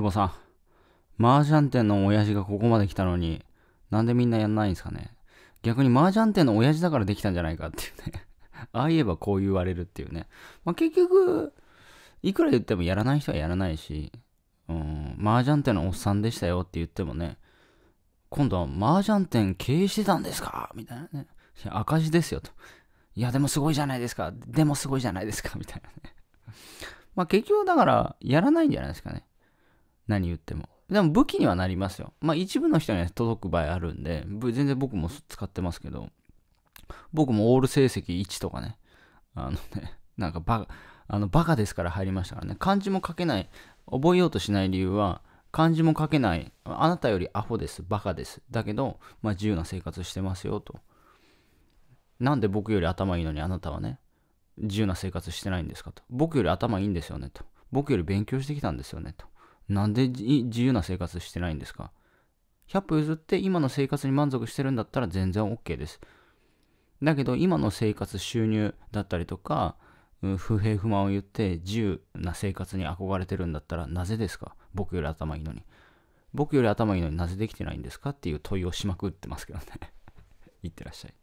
久保さん、麻雀店の親父がここまで来たのに、なんでみんなやんないんですかね。逆に麻雀店の親父だからできたんじゃないかっていうね ああ言えばこう言われるっていうね。まあ、結局、いくら言ってもやらない人はやらないし、うん、麻雀店のおっさんでしたよって言ってもね、今度は麻雀店経営してたんですかみたいなね。赤字ですよと。いや、でもすごいじゃないですか。でもすごいじゃないですか。みたいなね。まあ結局だから、やらないんじゃないですかね。何言っても。でも武器にはなりますよ。まあ一部の人には届く場合あるんで、全然僕も使ってますけど、僕もオール成績1とかね、あのね、なんかバカ、あのバカですから入りましたからね、漢字も書けない、覚えようとしない理由は、漢字も書けない、あなたよりアホです、バカです。だけど、まあ自由な生活してますよと。なんで僕より頭いいのにあなたはね、自由な生活してないんですかと。僕より頭いいんですよねと。僕より勉強してきたんですよねと。なんで自由な生活してないんですか ?100 歩譲って今の生活に満足してるんだったら全然 OK です。だけど今の生活収入だったりとか、不平不満を言って自由な生活に憧れてるんだったらなぜですか僕より頭いいのに。僕より頭いいのになぜできてないんですかっていう問いをしまくってますけどねい ってらっしゃい。